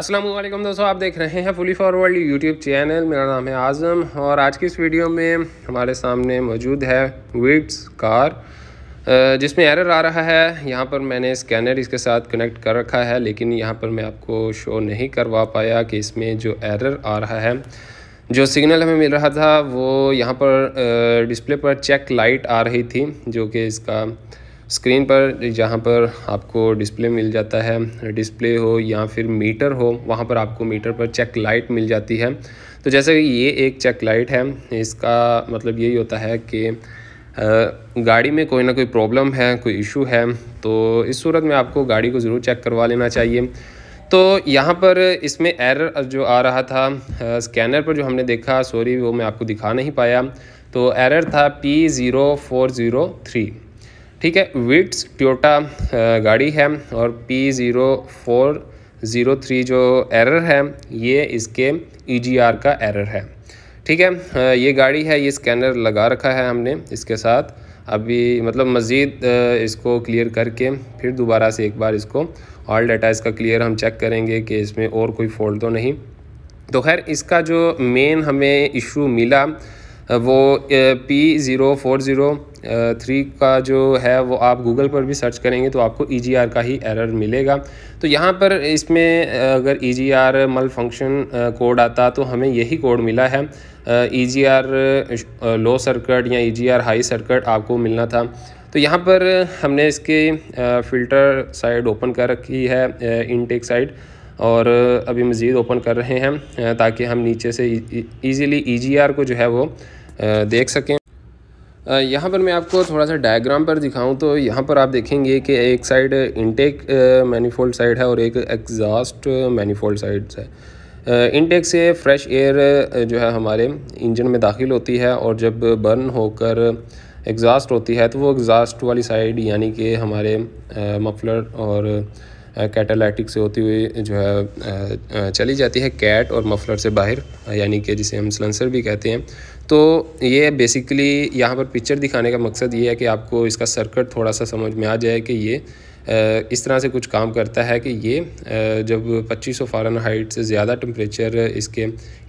अस्सलाम वालेकुम दोस्तों आप देख रहे हैं फुली फॉरवर्ड यूट्यूब चैनल मेरा नाम है आज़म और आज की इस वीडियो में हमारे सामने मौजूद है विट्स कार जिसमें एरर आ रहा है यहाँ पर मैंने स्कैनर इसके साथ कनेक्ट कर रखा है लेकिन यहाँ पर मैं आपको शो नहीं करवा पाया कि इसमें जो एरर आ रहा है जो सिग्नल हमें मिल रहा था वो यहाँ पर डिस्प्ले पर चेक लाइट आ रही थी जो कि इसका स्क्रीन पर जहाँ पर आपको डिस्प्ले मिल जाता है डिस्प्ले हो या फिर मीटर हो वहाँ पर आपको मीटर पर चेक लाइट मिल जाती है तो जैसे ये एक चेक लाइट है इसका मतलब यही होता है कि गाड़ी में कोई ना कोई प्रॉब्लम है कोई इशू है तो इस सूरत में आपको गाड़ी को ज़रूर चेक करवा लेना चाहिए तो यहाँ पर इसमें एरर जो आ रहा था आ, स्कैनर पर जो हमने देखा सॉरी वो मैं आपको दिखा नहीं पाया तो एरर था P zero four zero three ठीक है विट्स ट्योटा गाड़ी है और P zero four zero three जो एरर है ये इसके ई जी आर का एरर है ठीक है ये गाड़ी है ये स्कैनर लगा रखा है हमने इसके साथ अभी मतलब मज़ीद इसको क्लियर करके फिर दोबारा से एक बार इसको ऑल डाटा इसका क्लियर हम चेक करेंगे कि इसमें और कोई फॉल्ट तो नहीं तो खैर इसका जो मेन हमें इशू मिला वो P zero four zero three का जो है वो आप गूगल पर भी सर्च करेंगे तो आपको ई जी आर का ही एरर मिलेगा तो यहाँ पर इसमें अगर E G R malfunction code आता तो हमें यही कोड मिला है ई जी आर लो सर्किट या E G R high circuit आपको मिलना था तो यहाँ पर हमने इसके फ़िल्टर साइड ओपन कर रखी है इनटेक साइड और अभी मज़ीद ओपन कर रहे हैं ताकि हम नीचे से ईज़िली ई जी e को जो है वो देख सकें यहाँ पर मैं आपको थोड़ा सा डायग्राम पर दिखाऊं तो यहाँ पर आप देखेंगे कि एक साइड इनटेक मैनीफोल्ड साइड है और एक एग्जास्ट मैनीफोल्ड साइड है इनटेक से फ्रेश एयर जो है हमारे इंजन में दाखिल होती है और जब बर्न होकर एग्ज़ास्ट होती है तो वो एग्ज़ास्ट वाली साइड यानी कि हमारे मफलर और कैटालाइटिक से होती हुई जो है चली जाती है कैट और मफलर से बाहर यानी कि जिसे हम स्लंसर भी कहते हैं तो ये बेसिकली यहाँ पर पिक्चर दिखाने का मकसद ये है कि आपको इसका सर्कट थोड़ा सा समझ में आ जाए कि ये इस तरह से कुछ काम करता है कि ये जब 2500 सौ फारन हाइट से ज़्यादा टम्परेचर इसके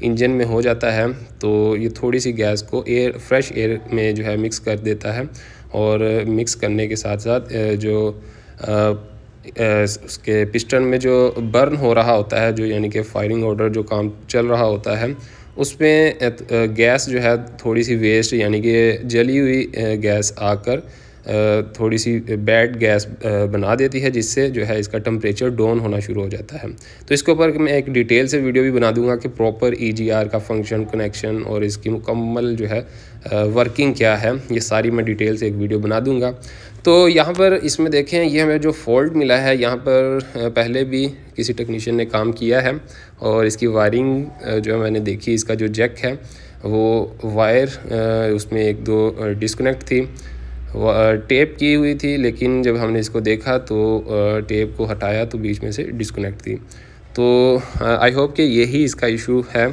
इंजन में हो जाता है तो ये थोड़ी सी गैस को एयर फ्रेश एयर में जो है मिक्स कर देता है और मिक्स करने के साथ साथ जो उसके पिस्टन में जो बर्न हो रहा होता है जो यानी कि फायरिंग ऑर्डर जो काम चल रहा होता है उसमें गैस जो है थोड़ी सी वेस्ट यानी कि जली हुई गैस आकर थोड़ी सी बैड गैस बना देती है जिससे जो है इसका टम्परेचर डाउन होना शुरू हो जाता है तो इसके ऊपर मैं एक डिटेल से वीडियो भी बना दूंगा कि प्रॉपर ई e का फंक्शन कनेक्शन और इसकी मुकम्मल जो है वर्किंग क्या है ये सारी मैं डिटेल से एक वीडियो बना दूंगा तो यहाँ पर इसमें देखें ये हमें जो फॉल्ट मिला है यहाँ पर पहले भी किसी टेक्नीशियन ने काम किया है और इसकी वायरिंग जो मैंने देखी इसका जो जैक है वो वायर उसमें एक दो डिस्कनेक्ट थी टेप की हुई थी लेकिन जब हमने इसको देखा तो टेप को हटाया तो बीच में से डिस्कनेक्ट थी तो आई होप कि यही इसका इशू है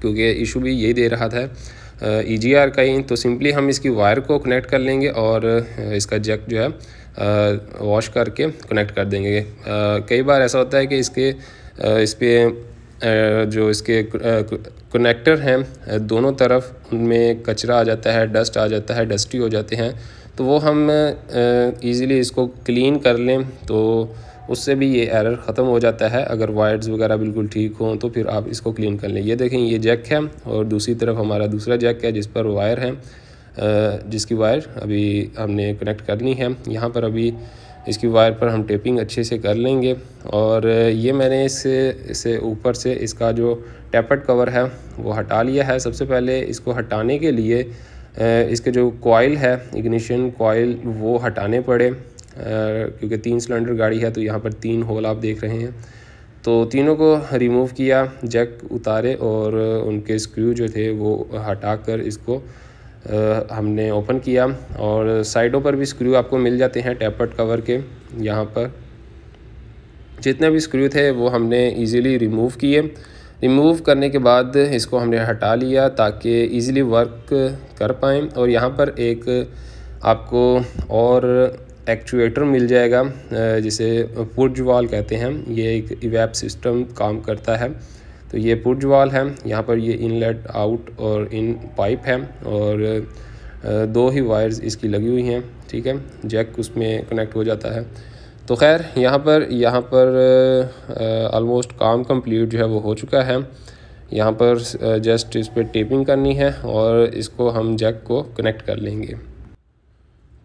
क्योंकि इशू भी यही दे रहा था ई जी आर का ही तो सिंपली हम इसकी वायर को कनेक्ट कर लेंगे और इसका जैक जो है वॉश करके कनेक्ट कर देंगे कई बार ऐसा होता है कि इसके इस पर जो इसके कनेक्टर हैं दोनों तरफ उनमें कचरा आ जाता है डस्ट आ जाता है डस्टी हो जाते हैं तो वो हम इजीली इसको क्लीन कर लें तो उससे भी ये एरर ख़त्म हो जाता है अगर वायर्स वगैरह बिल्कुल ठीक हों तो फिर आप इसको क्लीन कर लें ये देखें ये जैक है और दूसरी तरफ हमारा दूसरा जैक है जिस पर वायर है जिसकी वायर अभी हमने कनेक्ट करनी है यहाँ पर अभी इसकी वायर पर हम टेपिंग अच्छे से कर लेंगे और ये मैंने इसे इसे ऊपर से इसका जो टैपट कवर है वो हटा लिया है सबसे पहले इसको हटाने के लिए इसके जो कोयल है इग्निशन कोयल वो हटाने पड़े क्योंकि तीन सिलेंडर गाड़ी है तो यहाँ पर तीन होल आप देख रहे हैं तो तीनों को रिमूव किया जैक उतारे और उनके स्क्रू जो थे वो हटा कर इसको हमने ओपन किया और साइडों पर भी स्क्रू आपको मिल जाते हैं टैपर्ड कवर के यहाँ पर जितने भी स्क्रू थे वो हमने इजीली रिमूव किए रिमूव करने के बाद इसको हमने हटा लिया ताकि इजीली वर्क कर पाएँ और यहाँ पर एक आपको और एक्चुएटर मिल जाएगा जिसे पुर्ज कहते हैं ये एक इवैप सिस्टम काम करता है तो ये पुर्ज वाल है यहाँ पर ये इनलेट आउट और इन पाइप है और दो ही वायर्स इसकी लगी हुई हैं ठीक है जैक उसमें कनेक्ट हो जाता है तो खैर यहाँ पर यहाँ पर आलमोस्ट काम कंप्लीट जो है वो हो चुका है यहाँ पर जस्ट इस पर टेपिंग करनी है और इसको हम जैक को कनेक्ट कर लेंगे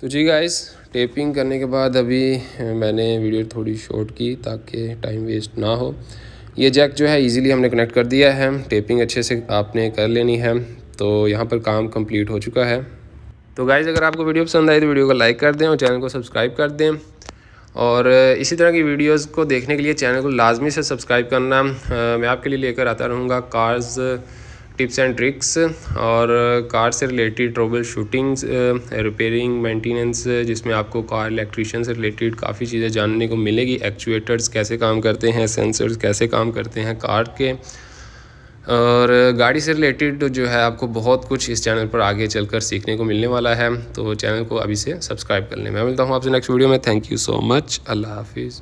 तो जी गाइस टेपिंग करने के बाद अभी मैंने वीडियो थोड़ी शॉर्ट की ताकि टाइम वेस्ट ना हो ये जैक जो है इजीली हमने कनेक्ट कर दिया है टेपिंग अच्छे से आपने कर लेनी है तो यहाँ पर काम कंप्लीट हो चुका है तो गाइज़ अगर आपको वीडियो पसंद आई तो वीडियो को लाइक कर दें और चैनल को सब्सक्राइब कर दें और uh, इसी तरह की वीडियोस को देखने के लिए चैनल को लाजमी से सब्सक्राइब करना uh, मैं आपके लिए लेकर आता रहूँगा कार्स टिप्स एंड ट्रिक्स और कार से related troubleshootings repairing maintenance जिसमें आपको कार इलेक्ट्रिशियन से रिलेटेड काफ़ी चीज़ें जानने को मिलेगी एक्चुएटर्स कैसे काम करते हैं सेंसर्स कैसे काम करते हैं कार के और गाड़ी से रिलेटेड जो है आपको बहुत कुछ इस चैनल पर आगे चलकर सीखने को मिलने वाला है तो चैनल को अभी से सब्सक्राइब कर लें मैं मिलता हूँ आपसे नेक्स्ट वीडियो में थैंक यू सो मच अल्लाह हाफिज़